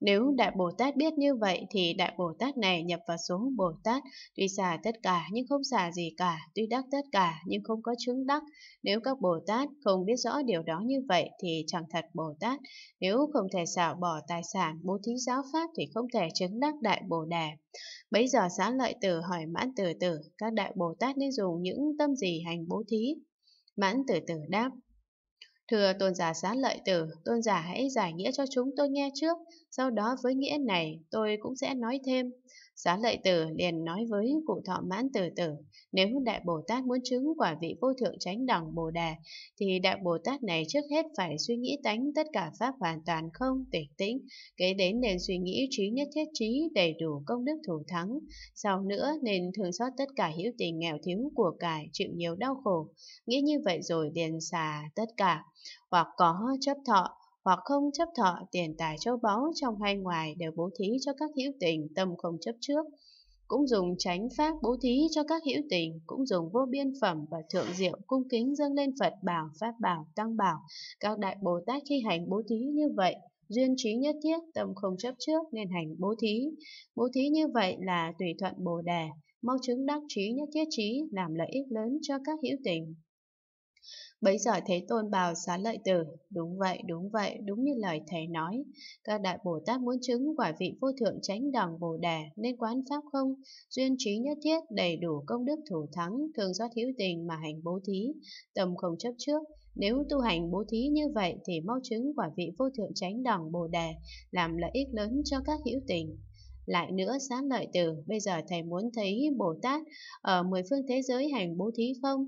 Nếu Đại Bồ Tát biết như vậy thì Đại Bồ Tát này nhập vào số Bồ Tát, tuy xả tất cả nhưng không xả gì cả, tuy đắc tất cả nhưng không có chứng đắc. Nếu các Bồ Tát không biết rõ điều đó như vậy thì chẳng thật Bồ Tát. Nếu không thể xả bỏ tài sản, bố thí giáo pháp thì không thể chứng đắc Đại Bồ Đề. bây giờ xá lợi tử hỏi mãn tử tử, các Đại Bồ Tát nên dùng những tâm gì hành bố thí? Mãn tử tử đáp, Thưa tôn giả xá lợi tử, tôn giả hãy giải nghĩa cho chúng tôi nghe trước, sau đó với nghĩa này tôi cũng sẽ nói thêm. Giá lợi tử liền nói với cụ thọ mãn tử tử, nếu Đại Bồ Tát muốn chứng quả vị vô thượng chánh đẳng Bồ Đà, thì Đại Bồ Tát này trước hết phải suy nghĩ tánh tất cả pháp hoàn toàn không tịch tĩnh, kế đến nên suy nghĩ trí nhất thiết trí đầy đủ công đức thủ thắng, sau nữa nên thường xót tất cả hữu tình nghèo thiếu của cải chịu nhiều đau khổ, nghĩ như vậy rồi liền xả tất cả, hoặc có chấp thọ, hoặc không chấp thọ tiền tài châu báu trong hay ngoài đều bố thí cho các hữu tình tâm không chấp trước cũng dùng chánh pháp bố thí cho các hữu tình, cũng dùng vô biên phẩm và thượng diệu cung kính dâng lên Phật bảo, Pháp bảo, Tăng bảo. Các Đại Bồ Tát khi hành bố thí như vậy, duyên trí nhất thiết, tâm không chấp trước nên hành bố thí. Bố thí như vậy là tùy thuận Bồ Đề, mau chứng đắc trí nhất thiết trí, làm lợi ích lớn cho các hữu tình. Bấy giờ Thế Tôn bào xá lợi tử, đúng vậy, đúng vậy, đúng như lời Thầy nói. Các Đại Bồ Tát muốn chứng quả vị vô thượng chánh đẳng Bồ đề nên quán pháp không, duyên trí nhất thiết, đầy đủ công đức thủ thắng, thường do thiếu tình mà hành bố thí, tầm không chấp trước. Nếu tu hành bố thí như vậy thì mau chứng quả vị vô thượng chánh đẳng Bồ đề làm lợi ích lớn cho các hữu tình. Lại nữa xá lợi tử, bây giờ thầy muốn thấy Bồ Tát ở mười phương thế giới hành bố thí không?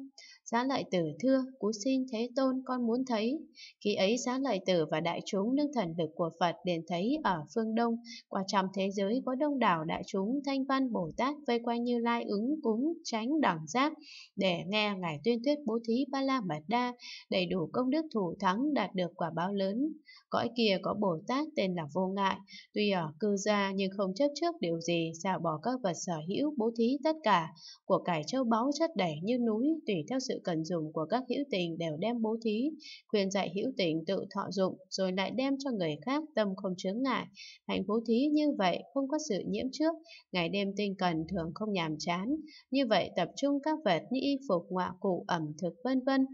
Giá lợi tử thưa, cú xin Thế Tôn con muốn thấy. Khi ấy giá lợi tử và đại chúng nâng thần lực của Phật đền thấy ở phương Đông, qua trong thế giới có đông đảo đại chúng thanh văn Bồ Tát vây quanh như lai ứng cúng tránh đẳng giác để nghe Ngài tuyên thuyết bố thí ba la mật đa, đầy đủ công đức thủ thắng đạt được quả báo lớn. Cõi kia có Bồ Tát tên là Vô Ngại, tuy ở cư gia nhưng không chấp trước điều gì, xả bỏ các vật sở hữu bố thí tất cả, của cải châu báu chất đẩy như núi tùy theo sự cần dùng của các hữu tình đều đem bố thí, khuyên dạy hữu tình tự thọ dụng rồi lại đem cho người khác tâm không chướng ngại. Hành bố thí như vậy không có sự nhiễm trước, ngày đêm tinh cần thường không nhàm chán. Như vậy tập trung các vật như y phục, ngoạ cụ, ẩm thực vân vân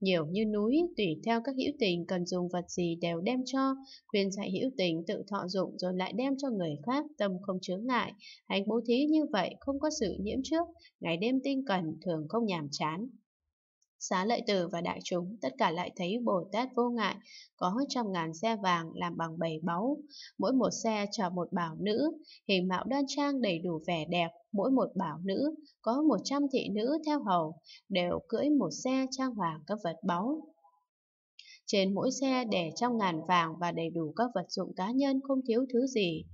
nhiều như núi, tùy theo các hữu tình cần dùng vật gì đều đem cho, khuyên dạy hữu tình tự thọ dụng rồi lại đem cho người khác, tâm không chướng ngại, hành bố thí như vậy không có sự nhiễm trước, ngày đêm tinh cần thường không nhàm chán xá lợi tử và đại chúng tất cả lại thấy Bồ Tát vô ngại, có trăm ngàn xe vàng làm bằng bảy báu, mỗi một xe chở một bảo nữ, hình mạo đoan trang đầy đủ vẻ đẹp, mỗi một bảo nữ có một trăm thị nữ theo hầu, đều cưỡi một xe trang hoàng các vật báu. Trên mỗi xe để trong ngàn vàng và đầy đủ các vật dụng cá nhân không thiếu thứ gì.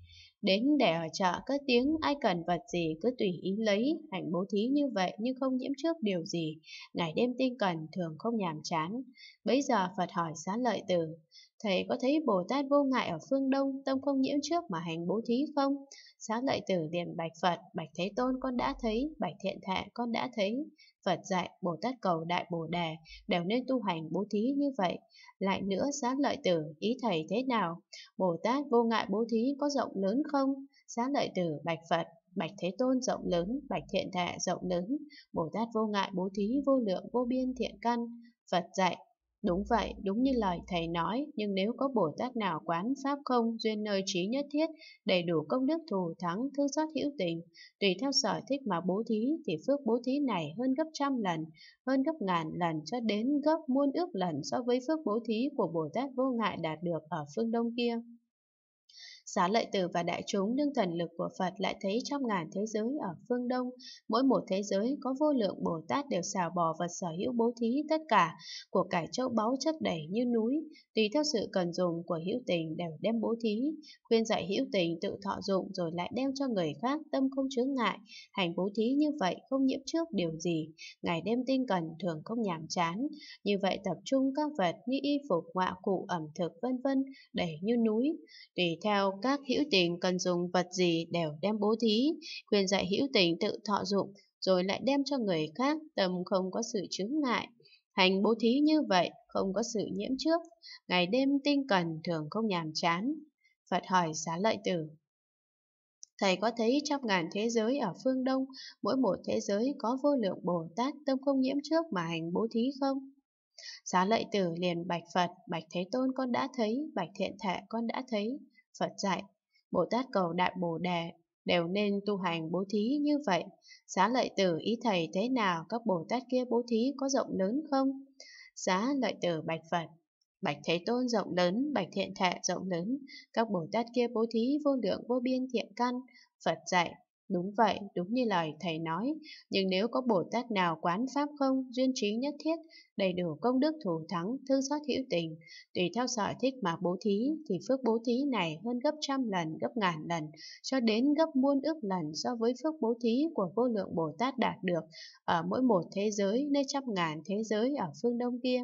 Đến để ở chợ cất tiếng ai cần vật gì cứ tùy ý lấy, hạnh bố thí như vậy nhưng không nhiễm trước điều gì, ngày đêm tinh cần thường không nhàm chán. bây giờ Phật hỏi xá lợi tử, Thầy có thấy Bồ Tát vô ngại ở phương Đông, tâm không nhiễm trước mà hành bố thí không? Xá lợi tử liền bạch Phật, bạch Thế Tôn con đã thấy, bạch Thiện Thệ con đã thấy, Phật dạy Bồ Tát cầu Đại Bồ Đề đều nên tu hành bố thí như vậy. Lại nữa xá lợi tử, ý thầy thế nào? Bồ Tát vô ngại bố thí có rộng lớn không? Xá lợi tử bạch Phật, Bạch Thế Tôn rộng lớn, Bạch Thiện Thệ rộng lớn, Bồ Tát vô ngại bố thí vô lượng vô biên thiện căn. Phật dạy Đúng vậy, đúng như lời thầy nói, nhưng nếu có Bồ Tát nào quán pháp không, duyên nơi trí nhất thiết, đầy đủ công đức thù thắng, thư xót hữu tình, tùy theo sở thích mà bố thí, thì phước bố thí này hơn gấp trăm lần, hơn gấp ngàn lần cho đến gấp muôn ước lần so với phước bố thí của Bồ Tát vô ngại đạt được ở phương Đông kia xá lợi tử và đại chúng đương thần lực của Phật lại thấy trong ngàn thế giới ở phương Đông, mỗi một thế giới có vô lượng Bồ Tát đều xào bò vật sở hữu bố thí tất cả, của cải châu báu chất đầy như núi, tùy theo sự cần dùng của hữu tình đều đem bố thí, khuyên dạy hữu tình tự thọ dụng rồi lại đem cho người khác tâm không chướng ngại, hành bố thí như vậy không nhiễm trước điều gì, ngày đêm tinh cần thường không nhàm chán, như vậy tập trung các vật như y phục, ngoại cụ, ẩm thực vân vân đầy như núi, tùy theo các hữu tình cần dùng vật gì đều đem bố thí, khuyên dạy hữu tình tự thọ dụng, rồi lại đem cho người khác, tâm không có sự chướng ngại. Hành bố thí như vậy, không có sự nhiễm trước, ngày đêm tinh cần thường không nhàm chán. Phật hỏi xá lợi tử. Thầy có thấy trăm ngàn thế giới ở phương Đông, mỗi một thế giới có vô lượng Bồ Tát tâm không nhiễm trước mà hành bố thí không? Xá lợi tử liền bạch Phật, bạch Thế Tôn con đã thấy, bạch Thiện Thệ con đã thấy, Phật dạy, Bồ Tát cầu đại Bồ Đề đều nên tu hành bố thí như vậy. Xá lợi tử ý thầy thế nào các Bồ Tát kia bố thí có rộng lớn không? Xá lợi tử bạch Phật, bạch Thế Tôn rộng lớn, bạch thiện thệ rộng lớn, các Bồ Tát kia bố thí vô lượng vô biên thiện căn. Phật dạy, Đúng vậy, đúng như lời thầy nói, nhưng nếu có Bồ Tát nào quán pháp không, duyên trí nhất thiết, đầy đủ công đức thù thắng, thương xót hữu tình, tùy theo sở thích mà bố thí, thì phước bố thí này hơn gấp trăm lần, gấp ngàn lần, cho đến gấp muôn ước lần so với phước bố thí của vô lượng Bồ Tát đạt được ở mỗi một thế giới, nơi trăm ngàn thế giới ở phương đông kia.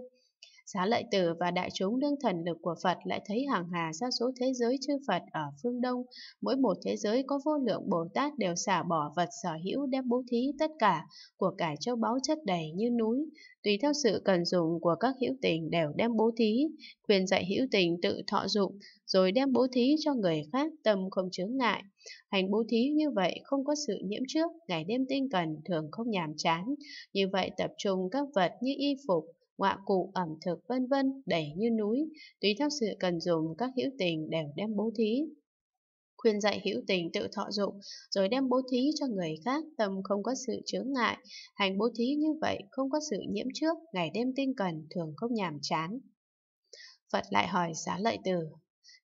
Xá lợi tử và đại chúng đương thần lực của Phật lại thấy hàng hà sa số thế giới chư Phật ở phương Đông. Mỗi một thế giới có vô lượng Bồ Tát đều xả bỏ vật sở hữu đem bố thí tất cả, của cải châu báu chất đầy như núi. Tùy theo sự cần dùng của các hữu tình đều đem bố thí, quyền dạy hữu tình tự thọ dụng, rồi đem bố thí cho người khác tâm không chướng ngại. Hành bố thí như vậy không có sự nhiễm trước, ngày đêm tinh cần thường không nhàm chán. Như vậy tập trung các vật như y phục, ngoạ cụ, ẩm thực vân vân đầy như núi, tùy theo sự cần dùng các hữu tình đều đem bố thí. Khuyên dạy hữu tình tự thọ dụng, rồi đem bố thí cho người khác, tâm không có sự chướng ngại, hành bố thí như vậy không có sự nhiễm trước, ngày đêm tinh cần thường không nhàm chán. Phật lại hỏi xá lợi tử,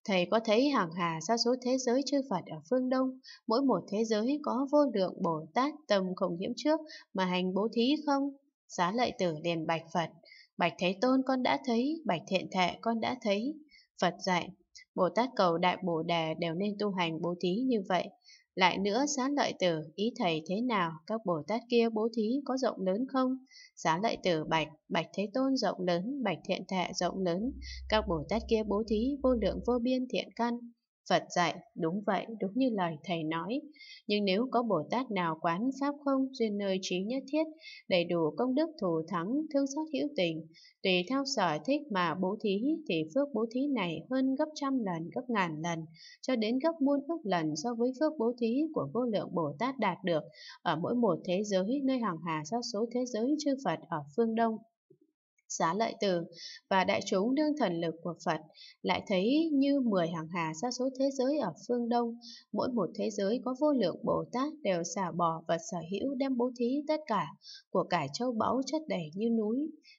Thầy có thấy hàng hà sa số thế giới chư Phật ở phương Đông, mỗi một thế giới có vô lượng Bồ Tát tâm không nhiễm trước mà hành bố thí không? Xá lợi tử liền bạch Phật. Bạch Thế Tôn con đã thấy, Bạch Thiện Thệ con đã thấy. Phật dạy, Bồ Tát cầu Đại Bồ Đề đều nên tu hành bố thí như vậy. Lại nữa, xá lợi tử, ý thầy thế nào, các Bồ Tát kia bố thí có rộng lớn không? Xá lợi tử bạch, bạch thế tôn rộng lớn, bạch thiện thệ rộng lớn, các Bồ Tát kia bố thí vô lượng vô biên thiện căn. Phật dạy, đúng vậy, đúng như lời Thầy nói. Nhưng nếu có Bồ Tát nào quán Pháp không, duyên nơi trí nhất thiết, đầy đủ công đức thù thắng, thương xót hữu tình, tùy theo sở thích mà bố thí, thì phước bố thí này hơn gấp trăm lần, gấp ngàn lần, cho đến gấp muôn ức lần so với phước bố thí của vô lượng Bồ Tát đạt được ở mỗi một thế giới nơi hàng hà sa số thế giới chư Phật ở phương Đông. Giá lợi từ và đại chúng đương thần lực của Phật lại thấy như mười hàng hà sa số thế giới ở phương Đông, mỗi một thế giới có vô lượng Bồ Tát đều xả bỏ và sở hữu đem bố thí tất cả, của cải châu báu chất đầy như núi,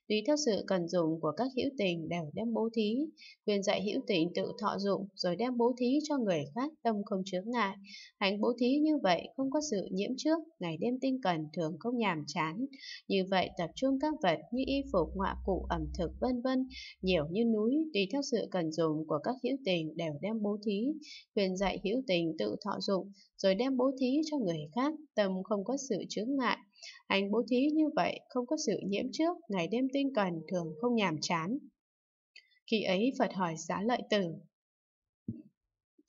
tùy theo sự cần dùng của các hữu tình đều đem bố thí, quyền dạy hữu tình tự thọ dụng rồi đem bố thí cho người khác tâm không chướng ngại, hành bố thí như vậy không có sự nhiễm trước, ngày đêm tinh cần thường không nhàm chán, như vậy tập trung các vật như y phục ngoại cụ ẩm thực vân vân nhiều như núi tùy theo sự cần dùng của các hữu tình đều đem bố thí quyền dạy hữu tình tự thọ dụng rồi đem bố thí cho người khác tâm không có sự chướng ngại hành bố thí như vậy không có sự nhiễm trước ngày đêm tinh cần thường không nhàm chán khi ấy phật hỏi giá lợi tử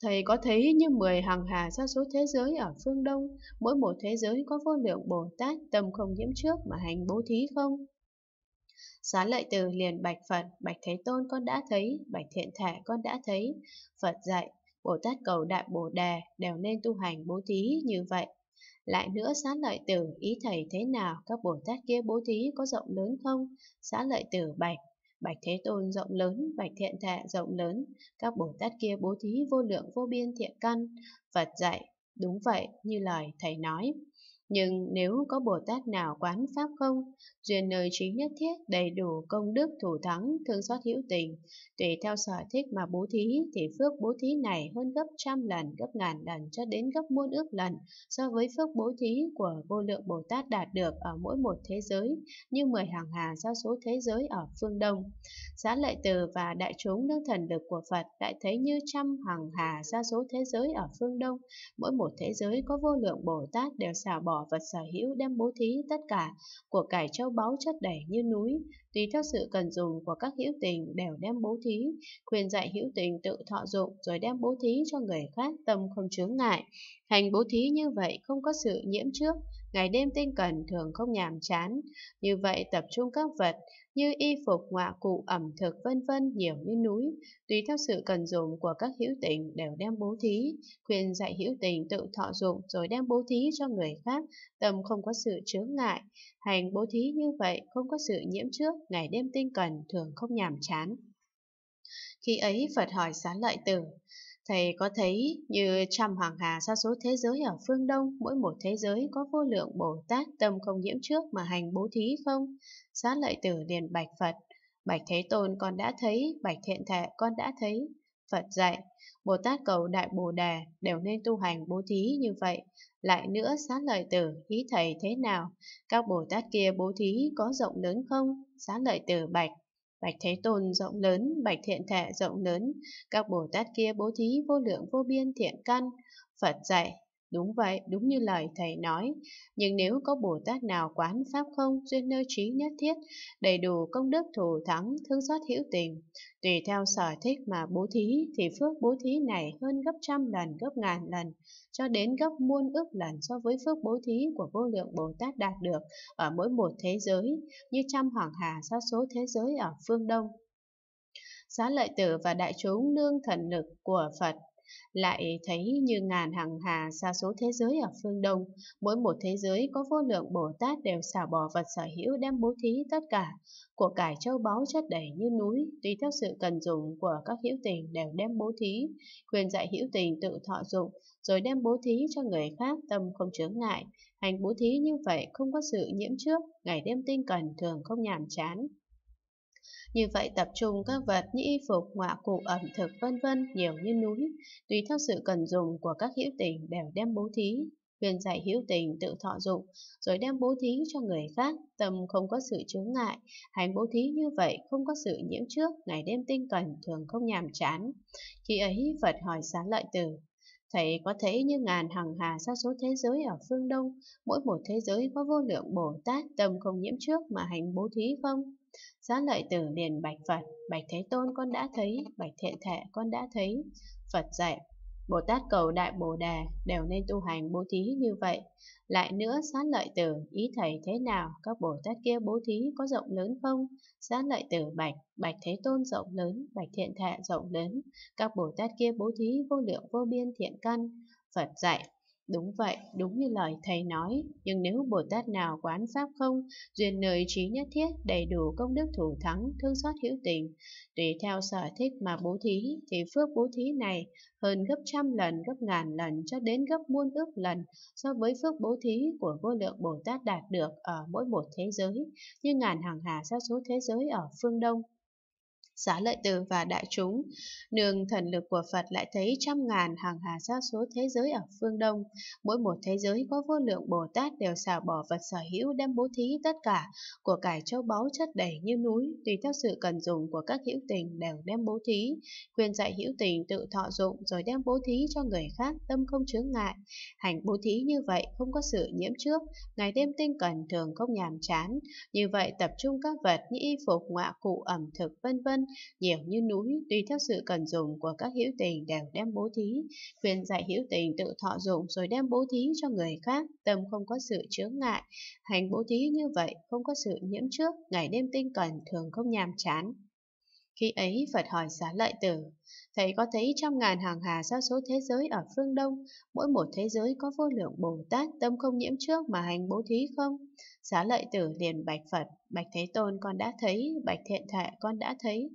Thầy có thấy như mười hàng hà sa số thế giới ở phương Đông, mỗi một thế giới có vô lượng Bồ Tát tâm không nhiễm trước mà hành bố thí không? Xá lợi từ liền bạch Phật, bạch Thế Tôn con đã thấy, bạch Thiện Thể con đã thấy. Phật dạy, Bồ Tát cầu đại Bồ Đề đều nên tu hành bố thí như vậy. Lại nữa xá lợi tử ý thầy thế nào các Bồ Tát kia bố thí có rộng lớn không? Xá lợi tử bạch, bạch thế tôn rộng lớn, bạch thiện thệ rộng lớn, các Bồ Tát kia bố thí vô lượng vô biên thiện căn. Phật dạy, đúng vậy như lời thầy nói. Nhưng nếu có Bồ Tát nào quán pháp không, duyên nơi trí nhất thiết đầy đủ công đức thủ thắng, thương xót hữu tình, tùy theo sở thích mà bố thí thì phước bố thí này hơn gấp trăm lần, gấp ngàn lần cho đến gấp muôn ước lần so với phước bố thí của vô lượng Bồ Tát đạt được ở mỗi một thế giới như mười hàng hà sa số thế giới ở phương Đông. Giá lợi từ và đại chúng nâng thần lực của Phật lại thấy như trăm hàng hà sa số thế giới ở phương Đông, mỗi một thế giới có vô lượng Bồ Tát đều xả bỏ bỏ vật sở hữu đem bố thí tất cả, của cải châu báu chất đầy như núi, tùy theo sự cần dùng của các hữu tình đều đem bố thí, khuyên dạy hữu tình tự thọ dụng rồi đem bố thí cho người khác tâm không chướng ngại. Hành bố thí như vậy không có sự nhiễm trước, ngày đêm tinh cần thường không nhàm chán. Như vậy tập trung các vật như y phục, ngoạ cụ, ẩm thực vân vân nhiều như núi, tùy theo sự cần dùng của các hữu tình đều đem bố thí, khuyên dạy hữu tình tự thọ dụng rồi đem bố thí cho người khác, tâm không có sự chướng ngại, hành bố thí như vậy không có sự nhiễm trước, ngày đêm tinh cần thường không nhàm chán. Khi ấy Phật hỏi xá lợi tử, Thầy có thấy như trăm hoàng hà sa số thế giới ở phương Đông, mỗi một thế giới có vô lượng Bồ Tát tâm không nhiễm trước mà hành bố thí không? Xá lợi tử liền bạch Phật, bạch Thế Tôn con đã thấy, bạch Thiện Thệ con đã thấy. Phật dạy, Bồ Tát cầu Đại Bồ đề đều nên tu hành bố thí như vậy. Lại nữa xá lợi tử, ý thầy thế nào? Các Bồ Tát kia bố thí có rộng lớn không? Xá lợi tử bạch, Bạch Thế Tôn rộng lớn, Bạch Thiện thệ rộng lớn, các Bồ Tát kia bố thí vô lượng vô biên thiện căn. Phật dạy, Đúng vậy, đúng như lời thầy nói. Nhưng nếu có Bồ Tát nào quán pháp không, duyên nơi trí nhất thiết, đầy đủ công đức thù thắng, thương xót hữu tình, tùy theo sở thích mà bố thí, thì phước bố thí này hơn gấp trăm lần, gấp ngàn lần, cho đến gấp muôn ước lần so với phước bố thí của vô lượng Bồ Tát đạt được ở mỗi một thế giới, như trăm hoàng hà sa số thế giới ở phương Đông. Xá lợi tử và đại chúng nương thần lực của Phật lại thấy như ngàn hàng hà xa số thế giới ở phương Đông, mỗi một thế giới có vô lượng Bồ Tát đều xả bỏ vật sở hữu đem bố thí tất cả, của cải châu báu chất đầy như núi, tùy theo sự cần dùng của các hữu tình đều đem bố thí, quyền dạy hữu tình tự thọ dụng, rồi đem bố thí cho người khác tâm không chướng ngại, hành bố thí như vậy không có sự nhiễm trước, ngày đêm tinh cần thường không nhàm chán. Như vậy tập trung các vật như y phục, ngoạ cụ, ẩm thực vân vân nhiều như núi, tùy theo sự cần dùng của các hữu tình đều đem bố thí. quyền dạy hữu tình tự thọ dụng, rồi đem bố thí cho người khác, tâm không có sự chướng ngại, hành bố thí như vậy không có sự nhiễm trước, ngày đêm tinh cần thường không nhàm chán. Khi ấy Phật hỏi xá lợi tử, Thầy có thấy như ngàn hàng hà sa số thế giới ở phương Đông, mỗi một thế giới có vô lượng Bồ Tát tâm không nhiễm trước mà hành bố thí không? giá lợi tử liền bạch Phật, bạch Thế Tôn con đã thấy, bạch Thiện Thệ con đã thấy. Phật dạy, Bồ Tát cầu Đại Bồ Đề đều nên tu hành bố thí như vậy. Lại nữa, giá lợi tử, ý thầy thế nào, các Bồ Tát kia bố thí có rộng lớn không? Giá lợi tử bạch, bạch Thế Tôn rộng lớn, bạch Thiện Thệ rộng lớn, các Bồ Tát kia bố thí vô lượng vô biên thiện căn. Phật dạy, Đúng vậy, đúng như lời thầy nói, nhưng nếu Bồ Tát nào quán pháp không, duyên nơi trí nhất thiết, đầy đủ công đức thủ thắng, thương xót hữu tình, tùy theo sở thích mà bố thí, thì phước bố thí này hơn gấp trăm lần, gấp ngàn lần, cho đến gấp muôn ước lần so với phước bố thí của vô lượng Bồ Tát đạt được ở mỗi một thế giới, như ngàn hàng hà sa số thế giới ở phương Đông, Giá lợi từ và đại chúng. Nương thần lực của Phật lại thấy trăm ngàn hàng hà sa số thế giới ở phương Đông. Mỗi một thế giới có vô lượng Bồ Tát đều xả bỏ vật sở hữu đem bố thí tất cả. Của cải châu báu chất đầy như núi, tùy theo sự cần dùng của các hữu tình đều đem bố thí. Quyền dạy hữu tình tự thọ dụng rồi đem bố thí cho người khác tâm không chướng ngại. Hành bố thí như vậy không có sự nhiễm trước, ngày đêm tinh cần thường không nhàm chán. Như vậy tập trung các vật như y phục, ngọa cụ, ẩm thực, vân vân nhiều như núi tùy theo sự cần dùng của các hữu tình đều đem bố thí khuyên dạy hữu tình tự thọ dụng rồi đem bố thí cho người khác tâm không có sự chướng ngại hành bố thí như vậy không có sự nhiễm trước ngày đêm tinh cần thường không nhàm chán khi ấy Phật hỏi xá lợi tử, Thầy có thấy trăm ngàn hàng hà sa số thế giới ở phương Đông, mỗi một thế giới có vô lượng Bồ Tát tâm không nhiễm trước mà hành bố thí không? Xá lợi tử liền bạch Phật, bạch Thế Tôn con đã thấy, bạch Thiện Thệ con đã thấy.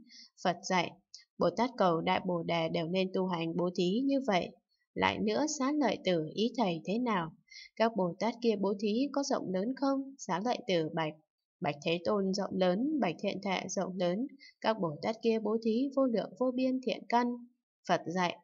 Phật dạy, Bồ Tát cầu Đại Bồ Đề đều nên tu hành bố thí như vậy. Lại nữa xá lợi tử ý thầy thế nào? Các Bồ Tát kia bố thí có rộng lớn không? Xá lợi tử bạch, Bạch Thế Tôn rộng lớn, Bạch Thiện Thệ rộng lớn, các Bồ Tát kia bố thí vô lượng vô biên thiện căn. Phật dạy,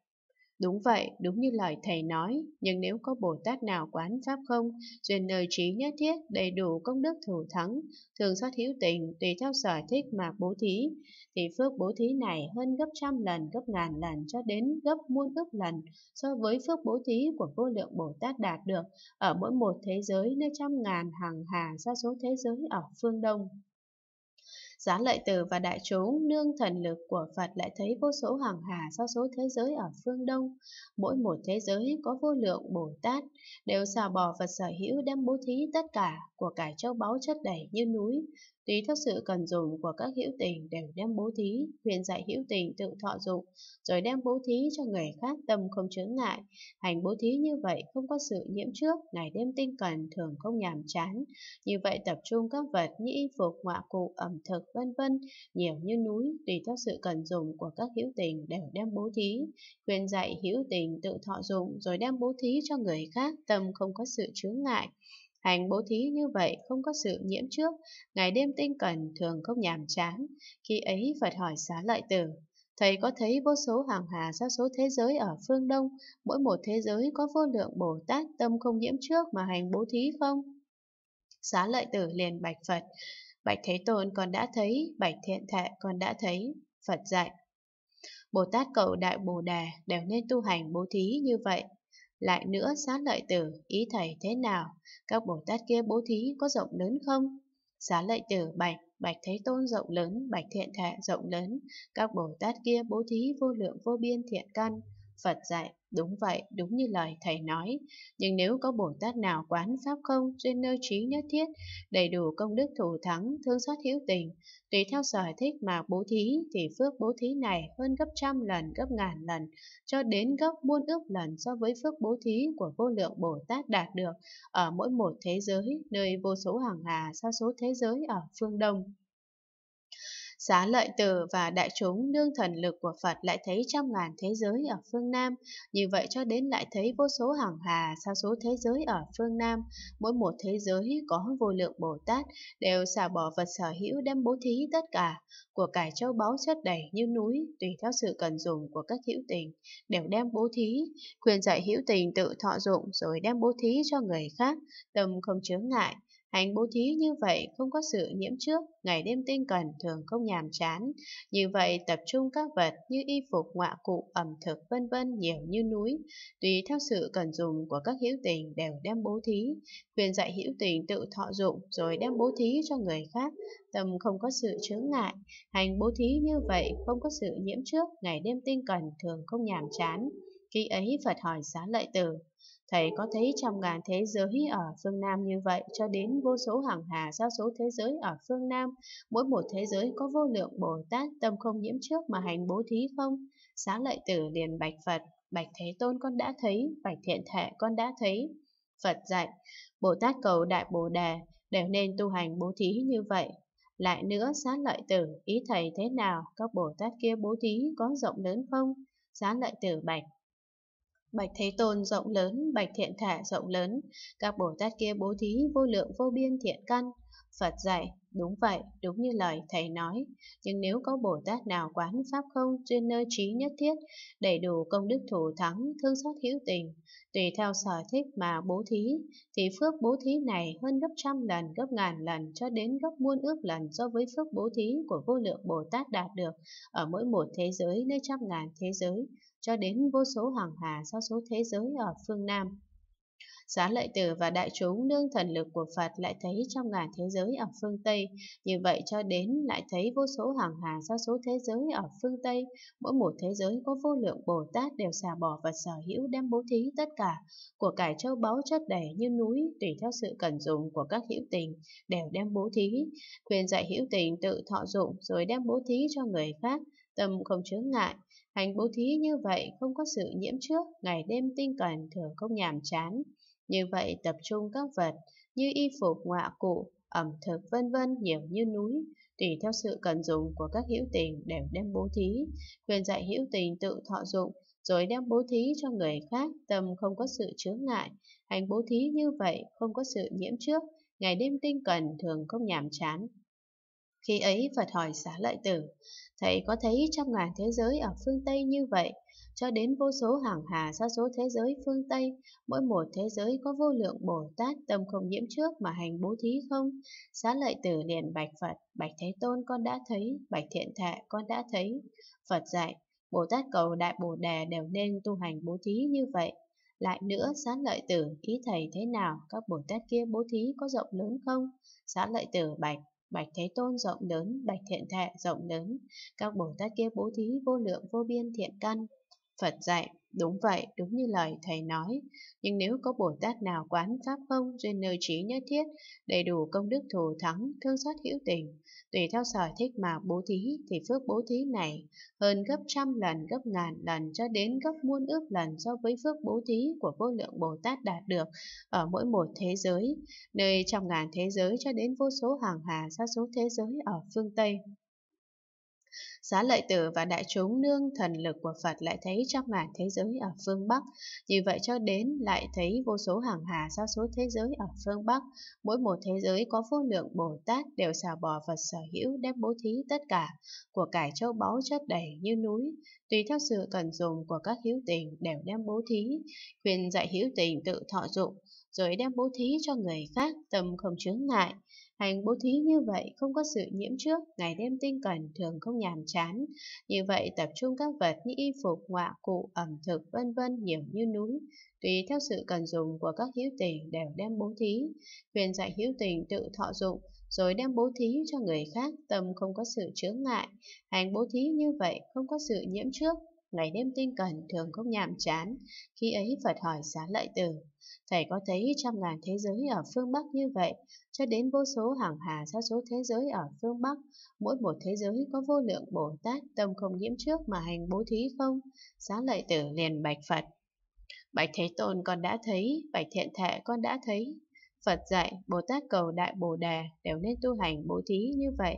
Đúng vậy, đúng như lời thầy nói, nhưng nếu có Bồ Tát nào quán pháp không, duyên nơi trí nhất thiết, đầy đủ công đức thủ thắng, thường xót hữu tình, tùy theo sở thích mà bố thí, thì phước bố thí này hơn gấp trăm lần, gấp ngàn lần cho đến gấp muôn ức lần so với phước bố thí của vô lượng Bồ Tát đạt được ở mỗi một thế giới nơi trăm ngàn hàng hà sa số thế giới ở phương Đông. Giá lợi tử và đại chúng nương thần lực của Phật lại thấy vô số hàng hà sa số thế giới ở phương Đông. Mỗi một thế giới có vô lượng Bồ Tát, đều xào bỏ Phật sở hữu đem bố thí tất cả, của cải châu báu chất đầy như núi. Tùy theo sự cần dùng của các hữu tình đều đem bố thí, huyền dạy hữu tình tự thọ dụng, rồi đem bố thí cho người khác tâm không chướng ngại. Hành bố thí như vậy không có sự nhiễm trước, ngày đêm tinh cần thường không nhàm chán. Như vậy tập trung các vật như y phục, ngoạ cụ, ẩm thực, vân vân nhiều như núi, tùy theo sự cần dùng của các hữu tình đều đem bố thí, huyền dạy hữu tình tự thọ dụng, rồi đem bố thí cho người khác tâm không có sự chướng ngại. Hành bố thí như vậy không có sự nhiễm trước, ngày đêm tinh cần thường không nhàm chán. Khi ấy Phật hỏi xá lợi tử, Thầy có thấy vô số hàng hà sa số thế giới ở phương Đông, mỗi một thế giới có vô lượng Bồ Tát tâm không nhiễm trước mà hành bố thí không? Xá lợi tử liền bạch Phật, bạch Thế Tôn còn đã thấy, bạch Thiện Thệ còn đã thấy, Phật dạy. Bồ Tát cầu Đại Bồ Đà đều nên tu hành bố thí như vậy. Lại nữa xá lợi tử, ý thầy thế nào? Các Bồ Tát kia bố thí có rộng lớn không? Xá lợi tử bạch, bạch thế tôn rộng lớn, bạch thiện thệ rộng lớn. Các Bồ Tát kia bố thí vô lượng vô biên thiện căn, Phật dạy, đúng vậy, đúng như lời thầy nói. Nhưng nếu có Bồ Tát nào quán pháp không, duyên nơi trí nhất thiết, đầy đủ công đức thù thắng, thương xót hữu tình, tùy theo sở thích mà bố thí, thì phước bố thí này hơn gấp trăm lần, gấp ngàn lần, cho đến gấp muôn ước lần so với phước bố thí của vô lượng Bồ Tát đạt được ở mỗi một thế giới, nơi vô số hàng hà sa số thế giới ở phương Đông. Xá lợi tử và đại chúng nương thần lực của Phật lại thấy trăm ngàn thế giới ở phương Nam, như vậy cho đến lại thấy vô số hàng hà sa số thế giới ở phương Nam, mỗi một thế giới có vô lượng Bồ Tát đều xả bỏ vật sở hữu đem bố thí tất cả, của cải châu báu chất đầy như núi, tùy theo sự cần dùng của các hữu tình, đều đem bố thí, quyền dạy hữu tình tự thọ dụng rồi đem bố thí cho người khác, tâm không chướng ngại, Hành bố thí như vậy không có sự nhiễm trước, ngày đêm tinh cần thường không nhàm chán. Như vậy tập trung các vật như y phục, ngọa cụ, ẩm thực vân vân nhiều như núi. Tùy theo sự cần dùng của các hữu tình đều đem bố thí. Quyền dạy hữu tình tự thọ dụng rồi đem bố thí cho người khác. Tâm không có sự chướng ngại. Hành bố thí như vậy không có sự nhiễm trước, ngày đêm tinh cần thường không nhàm chán. Khi ấy Phật hỏi xá lợi tử, Thầy có thấy trăm ngàn thế giới ở phương Nam như vậy cho đến vô số hàng hà giao số thế giới ở phương Nam, mỗi một thế giới có vô lượng Bồ Tát tâm không nhiễm trước mà hành bố thí không? Xá lợi tử liền bạch Phật, bạch Thế Tôn con đã thấy, bạch thiện thệ con đã thấy. Phật dạy, Bồ Tát cầu đại Bồ Đề đều nên tu hành bố thí như vậy. Lại nữa xá lợi tử, ý thầy thế nào, các Bồ Tát kia bố thí có rộng lớn không? Xá lợi tử bạch, Bạch Thế Tôn rộng lớn, Bạch Thiện Thả rộng lớn, các Bồ Tát kia bố thí vô lượng vô biên thiện căn, Phật dạy, đúng vậy, đúng như lời Thầy nói, nhưng nếu có Bồ Tát nào quán Pháp không trên nơi trí nhất thiết, đầy đủ công đức thủ thắng, thương xót hữu tình, tùy theo sở thích mà bố thí, thì phước bố thí này hơn gấp trăm lần, gấp ngàn lần, cho đến gấp muôn ước lần so với phước bố thí của vô lượng Bồ Tát đạt được ở mỗi một thế giới nơi trăm ngàn thế giới, cho đến vô số hàng hà sa số thế giới ở phương Nam. Giá lợi tử và đại chúng nương thần lực của Phật lại thấy trong ngàn thế giới ở phương Tây, như vậy cho đến lại thấy vô số hàng hà do số thế giới ở phương Tây, mỗi một thế giới có vô lượng Bồ Tát đều xả bỏ và sở hữu đem bố thí tất cả, của cải châu báu chất đầy như núi, tùy theo sự cần dùng của các hữu tình, đều đem bố thí, quyền dạy hữu tình tự thọ dụng rồi đem bố thí cho người khác, tâm không chướng ngại. Hành bố thí như vậy không có sự nhiễm trước, ngày đêm tinh cần thường không nhàm chán. Như vậy tập trung các vật như y phục, ngọa cụ, ẩm thực vân vân nhiều như núi, tùy theo sự cần dùng của các hữu tình đều đem bố thí, quyền dạy hữu tình tự thọ dụng, rồi đem bố thí cho người khác, tâm không có sự chướng ngại, hành bố thí như vậy không có sự nhiễm trước, ngày đêm tinh cần thường không nhàm chán, khi ấy Phật hỏi xá lợi tử, Thầy có thấy trong ngàn thế giới ở phương Tây như vậy, cho đến vô số hàng hà sa số thế giới phương Tây, mỗi một thế giới có vô lượng Bồ Tát tâm không nhiễm trước mà hành bố thí không? Xá lợi tử liền bạch Phật, bạch Thế Tôn con đã thấy, bạch Thiện Thệ con đã thấy. Phật dạy, Bồ Tát cầu Đại Bồ Đề đều nên tu hành bố thí như vậy. Lại nữa, xá lợi tử, ý thầy thế nào, các Bồ Tát kia bố thí có rộng lớn không? Xá lợi tử bạch, Bạch Thế Tôn rộng lớn, Bạch Thiện Thệ rộng lớn, các Bồ Tát kia bố thí vô lượng vô biên thiện căn, Phật dạy, đúng vậy, đúng như lời Thầy nói, nhưng nếu có Bồ Tát nào quán Pháp không duyên nơi trí nhất thiết, đầy đủ công đức thù thắng, thương xót hữu tình, tùy theo sở thích mà bố thí thì phước bố thí này hơn gấp trăm lần, gấp ngàn lần cho đến gấp muôn ước lần so với phước bố thí của vô lượng Bồ Tát đạt được ở mỗi một thế giới, nơi trong ngàn thế giới cho đến vô số hàng hà sa số thế giới ở phương Tây. Giá lợi tử và đại chúng nương thần lực của Phật lại thấy trong mảng thế giới ở phương Bắc. Như vậy cho đến lại thấy vô số hàng hà sa số thế giới ở phương Bắc. Mỗi một thế giới có vô lượng Bồ Tát đều xả bỏ Phật sở hữu đem bố thí tất cả. Của cải châu báu chất đầy như núi. Tùy theo sự cần dùng của các hữu tình đều đem bố thí. Khuyên dạy hữu tình tự thọ dụng rồi đem bố thí cho người khác tâm không chướng ngại Hành bố thí như vậy không có sự nhiễm trước, ngày đêm tinh cần thường không nhàm chán. Như vậy tập trung các vật như y phục, ngọa cụ, ẩm thực vân vân nhiều như núi, tùy theo sự cần dùng của các hữu tình đều đem bố thí. Huyền dạy hữu tình tự thọ dụng, rồi đem bố thí cho người khác, tâm không có sự chướng ngại. Hành bố thí như vậy không có sự nhiễm trước, ngày đêm tinh cần thường không nhàm chán. Khi ấy Phật hỏi xá lợi từ. Thầy có thấy trăm ngàn thế giới ở phương Bắc như vậy, cho đến vô số hàng hà sa số thế giới ở phương Bắc, mỗi một thế giới có vô lượng Bồ Tát tâm không nhiễm trước mà hành bố thí không? Xá lợi tử liền bạch Phật. Bạch Thế Tôn con đã thấy, bạch thiện thệ con đã thấy. Phật dạy, Bồ Tát cầu đại Bồ Đề đều nên tu hành bố thí như vậy.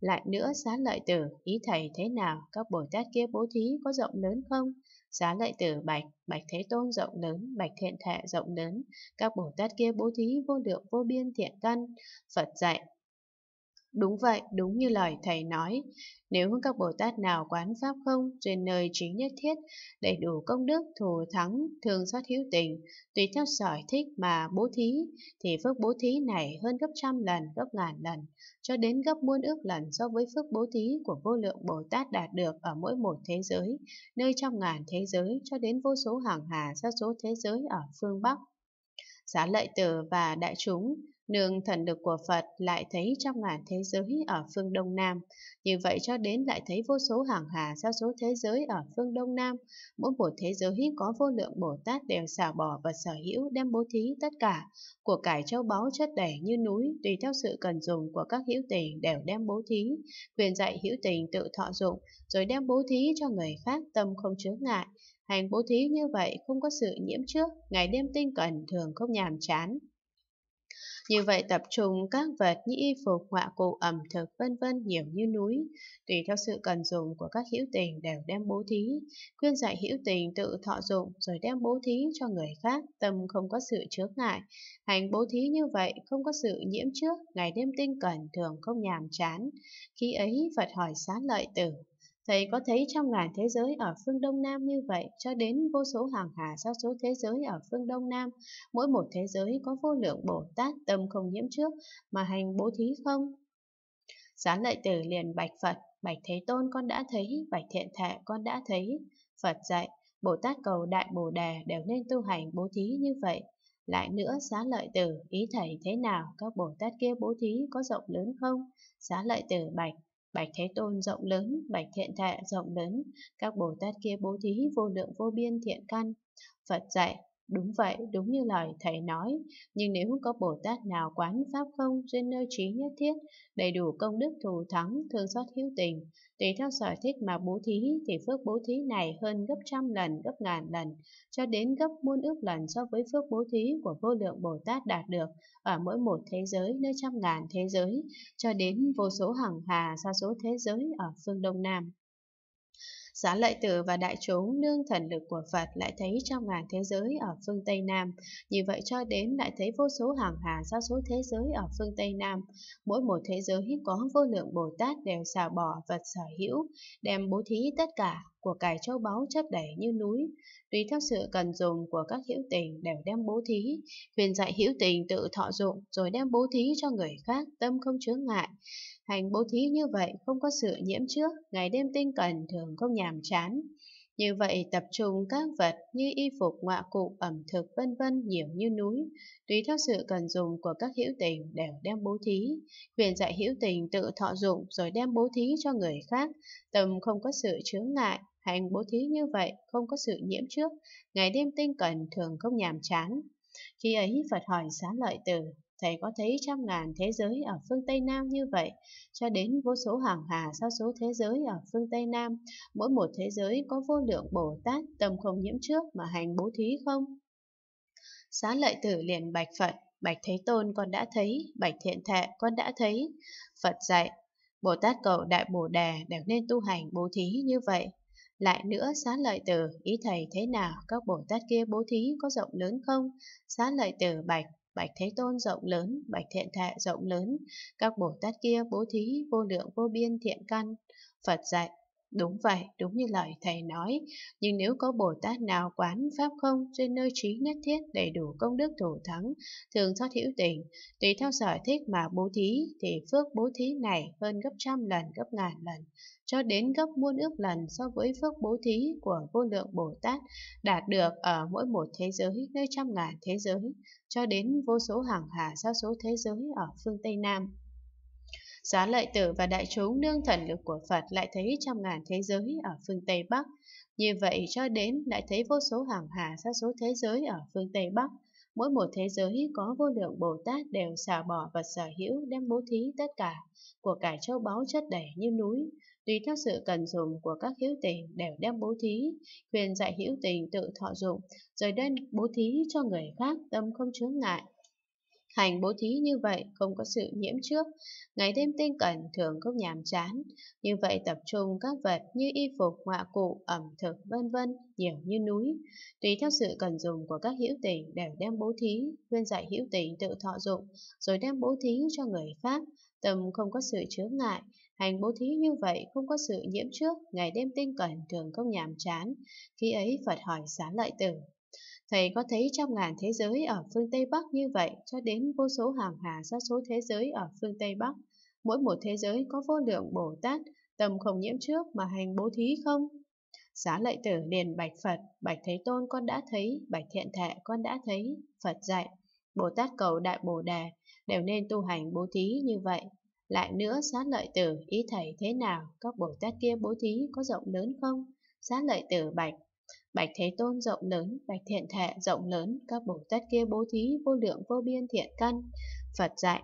Lại nữa xá lợi tử, ý thầy thế nào, các Bồ Tát kia bố thí có rộng lớn không? Giá lợi tử bạch, bạch thế tôn rộng lớn, bạch thiện thệ rộng lớn, các bồ tát kia bố thí vô lượng vô biên thiện căn. Phật dạy, Đúng vậy, đúng như lời thầy nói, nếu các Bồ Tát nào quán pháp không, trên nơi chính nhất thiết, đầy đủ công đức, thù thắng, thương xót hữu tình, tùy theo sở thích mà bố thí, thì phước bố thí này hơn gấp trăm lần, gấp ngàn lần, cho đến gấp muôn ước lần so với phước bố thí của vô lượng Bồ Tát đạt được ở mỗi một thế giới, nơi trong ngàn thế giới cho đến vô số hàng hà sa số thế giới ở phương Bắc. Giá lợi tử và đại chúng Nương thần lực của Phật lại thấy trong ngàn thế giới ở phương Đông Nam, như vậy cho đến lại thấy vô số hàng hà sa số thế giới ở phương Đông Nam. Mỗi một thế giới có vô lượng Bồ Tát đều xả bỏ và sở hữu đem bố thí tất cả, của cải châu báu chất đầy như núi, tùy theo sự cần dùng của các hữu tình đều đem bố thí, quyền dạy hữu tình tự thọ dụng, rồi đem bố thí cho người khác tâm không chướng ngại. Hành bố thí như vậy không có sự nhiễm trước, ngày đêm tinh cần thường không nhàm chán. Như vậy tập trung các vật như y phục, họa cụ, ẩm thực vân vân nhiều như núi, tùy theo sự cần dùng của các hữu tình đều đem bố thí. Khuyên dạy hữu tình tự thọ dụng rồi đem bố thí cho người khác, tâm không có sự chướng ngại. Hành bố thí như vậy không có sự nhiễm trước, ngày đêm tinh cần thường không nhàm chán. Khi ấy Phật hỏi xá lợi tử Thầy có thấy trong ngàn thế giới ở phương Đông Nam như vậy, cho đến vô số hàng hà sa số thế giới ở phương Đông Nam, mỗi một thế giới có vô lượng Bồ Tát tâm không nhiễm trước mà hành bố thí không? Giá lợi tử liền bạch Phật, bạch Thế Tôn con đã thấy, bạch Thiện Thệ con đã thấy. Phật dạy, Bồ Tát cầu Đại Bồ Đề đều nên tu hành bố thí như vậy. Lại nữa, xá lợi tử, ý thầy thế nào, các Bồ Tát kia bố thí có rộng lớn không? Xá lợi tử bạch, Bạch Thế Tôn rộng lớn, Bạch Thiện Thệ rộng lớn, các Bồ Tát kia bố thí vô lượng vô biên thiện căn. Phật dạy, Đúng vậy, đúng như lời thầy nói, nhưng nếu có Bồ Tát nào quán pháp không trên nơi trí nhất thiết, đầy đủ công đức thù thắng, thương xót hiếu tình, tùy theo sở thích mà bố thí thì phước bố thí này hơn gấp trăm lần, gấp ngàn lần, cho đến gấp muôn ước lần so với phước bố thí của vô lượng Bồ Tát đạt được ở mỗi một thế giới nơi trăm ngàn thế giới, cho đến vô số hằng hà xa số thế giới ở phương Đông Nam. Giá lợi tử và đại chúng nương thần lực của Phật lại thấy trong ngàn thế giới ở phương Tây Nam, như vậy cho đến lại thấy vô số hàng hà sa số thế giới ở phương Tây Nam. Mỗi một thế giới có vô lượng Bồ Tát đều xả bỏ vật sở hữu, đem bố thí tất cả của cải châu báu chất đầy như núi, tùy theo sự cần dùng của các hữu tình đều đem bố thí, khuyên dạy hữu tình tự thọ dụng rồi đem bố thí cho người khác tâm không chướng ngại. Hành bố thí như vậy không có sự nhiễm trước, ngày đêm tinh cần thường không nhàm chán. Như vậy tập trung các vật như y phục, ngọa cụ, ẩm thực vân vân nhiều như núi, tùy theo sự cần dùng của các hữu tình đều đem bố thí. Huyền dạy hữu tình tự thọ dụng rồi đem bố thí cho người khác, tâm không có sự chướng ngại, hành bố thí như vậy không có sự nhiễm trước, ngày đêm tinh cần thường không nhàm chán. Khi ấy Phật hỏi xá lợi tử, Thầy có thấy trăm ngàn thế giới ở phương Tây Nam như vậy, cho đến vô số hàng hà sa số thế giới ở phương Tây Nam, mỗi một thế giới có vô lượng Bồ Tát tâm không nhiễm trước mà hành bố thí không? Xá lợi tử liền bạch Phật, bạch Thế Tôn con đã thấy, bạch Thiện Thệ con đã thấy. Phật dạy, Bồ Tát cầu Đại Bồ Đề đều nên tu hành bố thí như vậy. Lại nữa xá lợi tử, ý thầy thế nào, các Bồ Tát kia bố thí có rộng lớn không? Xá lợi tử bạch, Bạch Thế Tôn rộng lớn, Bạch Thiện Thệ rộng lớn, các Bồ Tát kia bố thí vô lượng vô biên thiện căn. Phật dạy, Đúng vậy, đúng như lời thầy nói, nhưng nếu có Bồ Tát nào quán Pháp không trên nơi trí nhất thiết đầy đủ công đức thủ thắng, thường thoát hữu tình, tùy theo sở thích mà bố thí, thì phước bố thí này hơn gấp trăm lần, gấp ngàn lần, cho đến gấp muôn ước lần so với phước bố thí của vô lượng Bồ Tát đạt được ở mỗi một thế giới, nơi trăm ngàn thế giới, cho đến vô số hàng hà sa số thế giới ở phương Tây Nam. Giá lợi tử và đại chúng nương thần lực của Phật lại thấy trăm ngàn thế giới ở phương Tây Bắc. Như vậy cho đến lại thấy vô số hàng hà sa số thế giới ở phương Tây Bắc. Mỗi một thế giới có vô lượng Bồ Tát đều xả bỏ và sở hữu đem bố thí tất cả, của cải châu báu chất đầy như núi. Tùy theo sự cần dùng của các hữu tình đều đem bố thí, khuyên dạy hữu tình tự thọ dụng, rồi đem bố thí cho người khác tâm không chướng ngại Hành bố thí như vậy không có sự nhiễm trước, ngày đêm tinh cẩn thường không nhàm chán, như vậy tập trung các vật như y phục, ngoạ cụ, ẩm thực, vân vân nhiều như núi. Tùy theo sự cần dùng của các hữu tình đều đem bố thí, khuyên dạy hữu tình tự thọ dụng, rồi đem bố thí cho người khác, tâm không có sự chướng ngại, Hành bố thí như vậy không có sự nhiễm trước, ngày đêm tinh cẩn thường không nhàm chán. Khi ấy Phật hỏi xá lợi tử, Thầy có thấy trong ngàn thế giới ở phương Tây Bắc như vậy cho đến vô số hàng hà sa số thế giới ở phương Tây Bắc. Mỗi một thế giới có vô lượng Bồ Tát, tầm không nhiễm trước mà hành bố thí không? Xá lợi tử liền bạch Phật, bạch Thế Tôn con đã thấy, bạch Thiện Thệ con đã thấy, Phật dạy, Bồ Tát cầu Đại Bồ Đề, đều nên tu hành bố thí như vậy. Lại nữa xá lợi tử, ý thầy thế nào, các Bồ Tát kia bố thí có rộng lớn không? Xá lợi tử bạch, Bạch Thế Tôn rộng lớn, Bạch Thiện Thệ rộng lớn, các Bồ Tát kia bố thí vô lượng vô biên thiện căn. Phật dạy,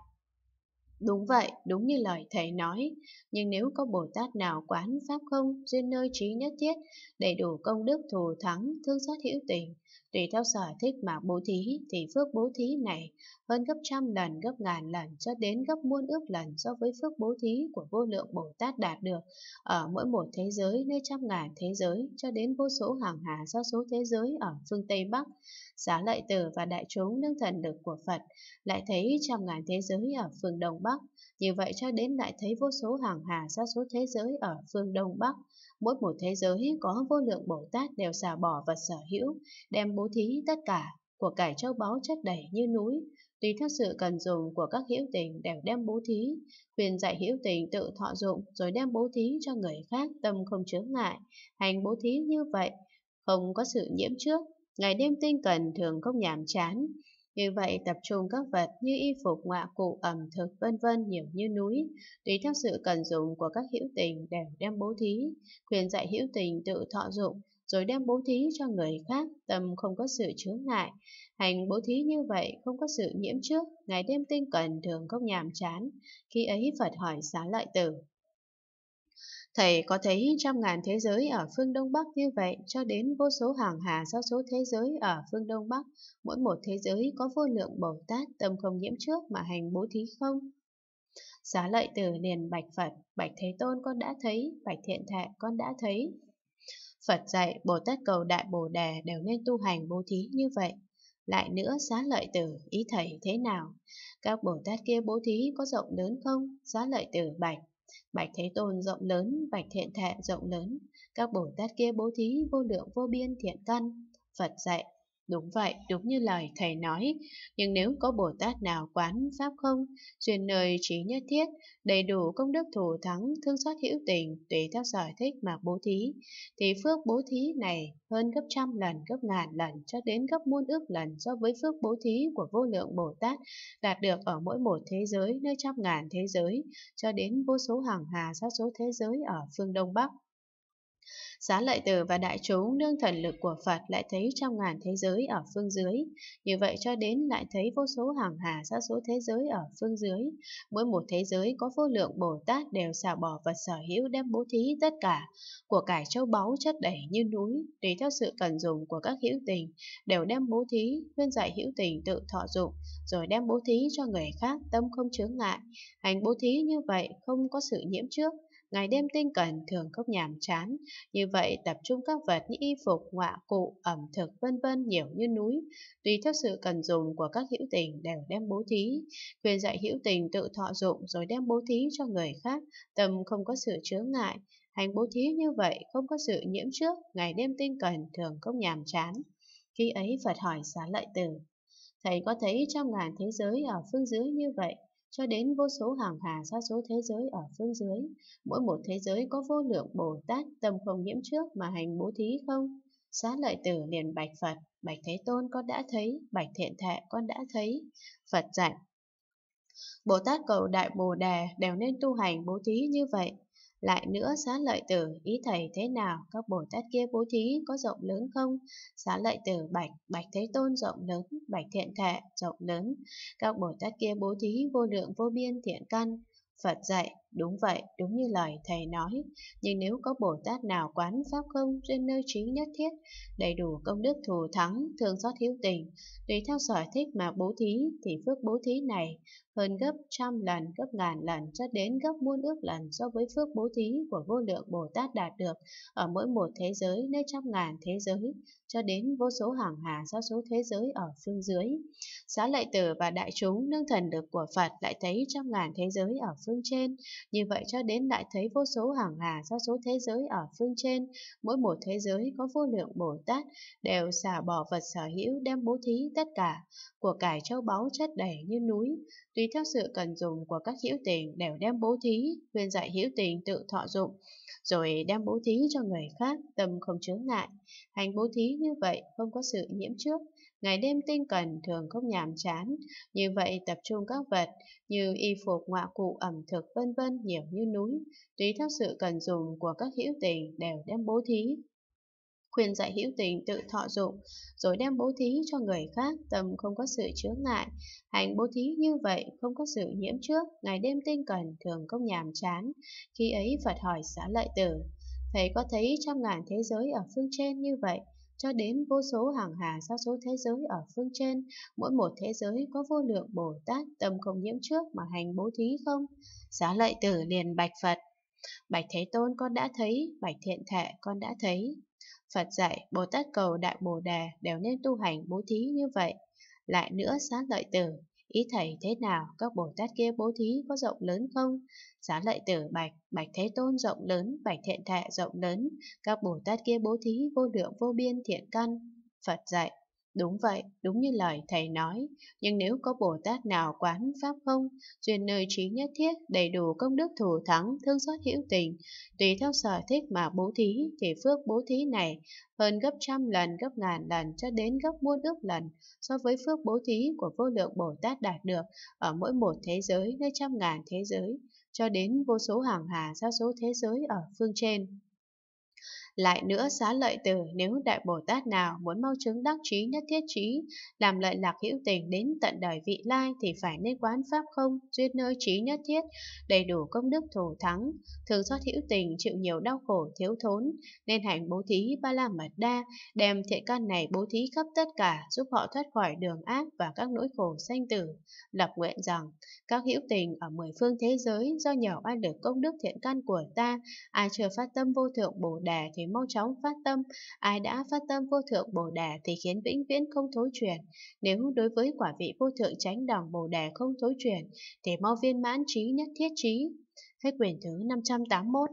Đúng vậy, đúng như lời Thầy nói, nhưng nếu có Bồ Tát nào quán Pháp không, duyên nơi trí nhất thiết, đầy đủ công đức thù thắng, thương xót hữu tình, Tùy theo sở thích mà bố thí thì phước bố thí này hơn gấp trăm lần, gấp ngàn lần cho đến gấp muôn ước lần so với phước bố thí của vô lượng Bồ Tát đạt được ở mỗi một thế giới nơi trăm ngàn thế giới cho đến vô số hàng hà do số thế giới ở phương Tây Bắc. Xá lợi tử và đại chúng nâng thần lực của Phật lại thấy trăm ngàn thế giới ở phương Đông Bắc. Như vậy cho đến lại thấy vô số hàng hà sa số thế giới ở phương Đông Bắc. Mỗi một thế giới có vô lượng Bồ Tát đều xả bỏ vật sở hữu, đem bố thí tất cả, của cải châu báu chất đầy như núi. Tùy theo sự cần dùng của các hữu tình đều đem bố thí, quyền dạy hữu tình tự thọ dụng rồi đem bố thí cho người khác tâm không chướng ngại, hành bố thí như vậy, không có sự nhiễm trước, ngày đêm tinh cần thường không nhàm chán, như vậy tập trung các vật như y phục, ngoạ cụ, ẩm thực vân vân nhiều như núi, tùy theo sự cần dùng của các hữu tình đều đem bố thí, quyền dạy hữu tình tự thọ dụng rồi đem bố thí cho người khác, tâm không có sự chướng ngại. Hành bố thí như vậy không có sự nhiễm trước, ngày đêm tinh cần thường không nhàm chán. Khi ấy Phật hỏi xá lợi tử, Thầy có thấy trăm ngàn thế giới ở phương Đông Bắc như vậy cho đến vô số hàng hà do số thế giới ở phương Đông Bắc, mỗi một thế giới có vô lượng Bồ Tát tâm không nhiễm trước mà hành bố thí không? xá lợi tử liền bạch Phật, bạch Thế Tôn con đã thấy, bạch Thiện Thệ con đã thấy. Phật dạy Bồ Tát cầu Đại Bồ Đề đều nên tu hành bố thí như vậy. Lại nữa xá lợi tử, ý thầy thế nào? Các Bồ Tát kia bố thí có rộng lớn không? xá lợi tử bạch Bạch Thế Tôn rộng lớn, Bạch Thiện Thệ rộng lớn, các Bồ Tát kia bố thí vô lượng vô biên thiện căn. Phật dạy, Đúng vậy, đúng như lời thầy nói, nhưng nếu có Bồ Tát nào quán pháp không, duyên nơi trí nhất thiết, đầy đủ công đức thù thắng, thương xót hữu tình, tùy theo sở thích mà bố thí, thì phước bố thí này hơn gấp trăm lần, gấp ngàn lần, cho đến gấp muôn ước lần so với phước bố thí của vô lượng Bồ Tát đạt được ở mỗi một thế giới, nơi trăm ngàn thế giới, cho đến vô số hàng hà sa số thế giới ở phương Đông Bắc xá lợi tử và đại chúng nương thần lực của Phật lại thấy trong ngàn thế giới ở phương dưới, như vậy cho đến lại thấy vô số hàng hà sa số thế giới ở phương dưới. Mỗi một thế giới có vô lượng Bồ Tát đều xả bỏ và sở hữu đem bố thí tất cả, của cải châu báu chất đầy như núi, tùy theo sự cần dùng của các hữu tình, đều đem bố thí, khuyên dạy hữu tình tự thọ dụng, rồi đem bố thí cho người khác tâm không chướng ngại. Hành bố thí như vậy không có sự nhiễm trước, ngày đêm tinh cần thường không nhàm chán, như vậy tập trung các vật như y phục, ngọa cụ, ẩm thực vân vân nhiều như núi, tùy theo sự cần dùng của các hữu tình đều đem bố thí, khuyên dạy hữu tình tự thọ dụng rồi đem bố thí cho người khác, tâm không có sự chướng ngại, hành bố thí như vậy không có sự nhiễm trước, ngày đêm tinh cần thường không nhàm chán. Khi ấy Phật hỏi xá lợi tử, Thầy có thấy trăm ngàn thế giới ở phương dưới như vậy cho đến vô số hàng hà xa số thế giới ở phương dưới. Mỗi một thế giới có vô lượng Bồ Tát tâm không nhiễm trước mà hành bố thí không? Xá lợi tử liền bạch Phật, bạch Thế Tôn con đã thấy, bạch Thiện Thệ con đã thấy. Phật dạy, Bồ Tát cầu Đại Bồ Đề đều nên tu hành bố thí như vậy. Lại nữa xá lợi tử, ý thầy thế nào, các bồ tát kia bố thí có rộng lớn không? Xá lợi tử bạch, bạch thế tôn rộng lớn, bạch thiện thệ rộng lớn. Các bồ tát kia bố thí vô lượng vô biên thiện căn. Phật dạy, Đúng vậy, đúng như lời thầy nói, nhưng nếu có Bồ Tát nào quán pháp không trên nơi trí nhất thiết, đầy đủ công đức thù thắng, thương xót hiếu tình, tùy theo sở thích mà bố thí thì phước bố thí này hơn gấp trăm lần, gấp ngàn lần cho đến gấp muôn ước lần so với phước bố thí của vô lượng Bồ Tát đạt được ở mỗi một thế giới nơi trăm ngàn thế giới cho đến vô số hàng hà sa số thế giới ở phương dưới. Xá lợi tử và đại chúng nương thần được của Phật lại thấy trăm ngàn thế giới ở phương trên như vậy cho đến đại thấy vô số hàng hà do số thế giới ở phương trên, mỗi một thế giới có vô lượng Bồ Tát, đều xả bỏ vật sở hữu đem bố thí tất cả, của cải châu báu chất đầy như núi, tùy theo sự cần dùng của các hữu tình đều đem bố thí, khuyên dạy hữu tình tự thọ dụng, rồi đem bố thí cho người khác, tâm không chướng ngại. Hành bố thí như vậy không có sự nhiễm trước, ngày đêm tinh cần thường không nhàm chán, như vậy tập trung các vật như y phục, ngoại cụ, ẩm thực vân vân nhiều như núi, tùy theo sự cần dùng của các hữu tình đều đem bố thí. Khuyên dạy hữu tình tự thọ dụng, rồi đem bố thí cho người khác, tâm không có sự chướng ngại. Hành bố thí như vậy, không có sự nhiễm trước, ngày đêm tinh cần thường không nhàm chán. Khi ấy Phật hỏi xã lợi tử, Thầy có thấy trăm ngàn thế giới ở phương trên như vậy, cho đến vô số hàng hà sao số thế giới ở phương trên, mỗi một thế giới có vô lượng Bồ Tát tâm không nhiễm trước mà hành bố thí không? Xá lợi tử liền bạch Phật. Bạch Thế Tôn con đã thấy, Bạch Thiện Thệ con đã thấy. Phật dạy Bồ Tát cầu Đại Bồ Đề đều nên tu hành bố thí như vậy. Lại nữa xá lợi tử, Ý thầy thế nào, các Bồ Tát kia bố thí có rộng lớn không? Giá lợi tử bạch, bạch thế tôn rộng lớn, bạch thiện thệ rộng lớn, các Bồ Tát kia bố thí vô lượng vô biên thiện căn. Phật dạy, Đúng vậy, đúng như lời thầy nói, nhưng nếu có Bồ Tát nào quán pháp không, duyên nơi trí nhất thiết, đầy đủ công đức thù thắng, thương xót hữu tình, tùy theo sở thích mà bố thí thì phước bố thí này hơn gấp trăm lần, gấp ngàn lần cho đến gấp muôn ước lần so với phước bố thí của vô lượng Bồ Tát đạt được ở mỗi một thế giới nơi trăm ngàn thế giới, cho đến vô số hàng hà sa số thế giới ở phương trên. Lại nữa xá lợi tử nếu Đại Bồ Tát nào muốn mau chứng đắc trí nhất thiết trí, làm lợi lạc hữu tình đến tận đời vị lai thì phải nên quán pháp không, duyên nơi trí nhất thiết, đầy đủ công đức thù thắng, thường xót hữu tình chịu nhiều đau khổ thiếu thốn, nên hành bố thí ba la mật đa, đem thiện căn này bố thí khắp tất cả, giúp họ thoát khỏi đường ác và các nỗi khổ sanh tử. Lập nguyện rằng, các hữu tình ở mười phương thế giới do nhờ oan được công đức thiện căn của ta, ai chưa phát tâm vô thượng Bồ đề thì mau chóng phát tâm, ai đã phát tâm vô thượng Bồ đề thì khiến vĩnh viễn không thối chuyển. Nếu đối với quả vị vô thượng chánh đẳng Bồ đề không thối chuyển, thì mau viên mãn trí nhất thiết trí. Hết quyển thứ 581